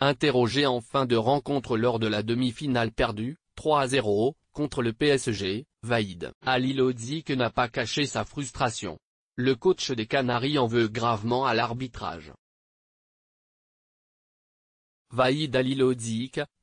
Interrogé en fin de rencontre lors de la demi-finale perdue, 3 0, contre le PSG, Vaïd Ali n'a pas caché sa frustration. Le coach des Canaries en veut gravement à l'arbitrage. Vaïd Ali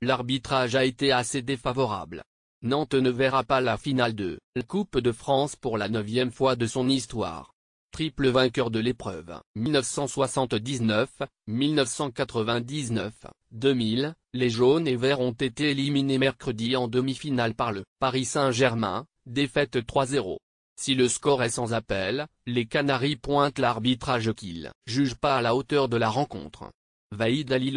l'arbitrage a été assez défavorable. Nantes ne verra pas la finale de la Coupe de France pour la neuvième fois de son histoire triple vainqueur de l'épreuve. 1979, 1999, 2000, les jaunes et verts ont été éliminés mercredi en demi-finale par le Paris Saint-Germain, défaite 3-0. Si le score est sans appel, les Canaries pointent l'arbitrage qu'ils jugent pas à la hauteur de la rencontre. Vaïd Ali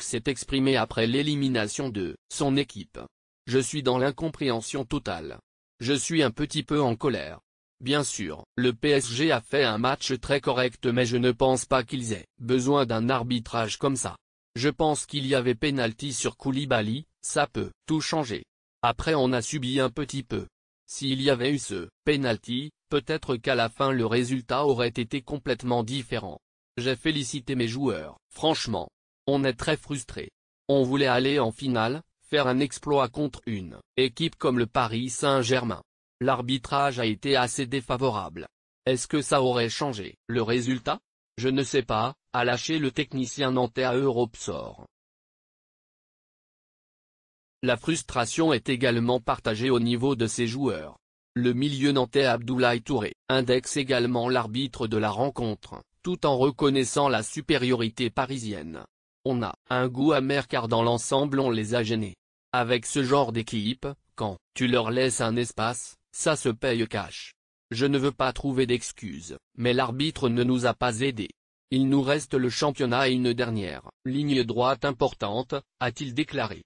s'est exprimé après l'élimination de son équipe. Je suis dans l'incompréhension totale. Je suis un petit peu en colère. Bien sûr, le PSG a fait un match très correct mais je ne pense pas qu'ils aient besoin d'un arbitrage comme ça. Je pense qu'il y avait pénalty sur Koulibaly, ça peut tout changer. Après on a subi un petit peu. S'il y avait eu ce penalty, peut-être qu'à la fin le résultat aurait été complètement différent. J'ai félicité mes joueurs, franchement. On est très frustrés. On voulait aller en finale, faire un exploit contre une équipe comme le Paris Saint-Germain. L'arbitrage a été assez défavorable. Est-ce que ça aurait changé Le résultat Je ne sais pas, a lâché le technicien nantais à Europsor. La frustration est également partagée au niveau de ses joueurs. Le milieu nantais Abdoulaye Touré indexe également l'arbitre de la rencontre, tout en reconnaissant la supériorité parisienne. On a un goût amer car dans l'ensemble on les a gênés. Avec ce genre d'équipe, quand tu leur laisses un espace, ça se paye cash. Je ne veux pas trouver d'excuses, mais l'arbitre ne nous a pas aidés. Il nous reste le championnat et une dernière ligne droite importante, a-t-il déclaré.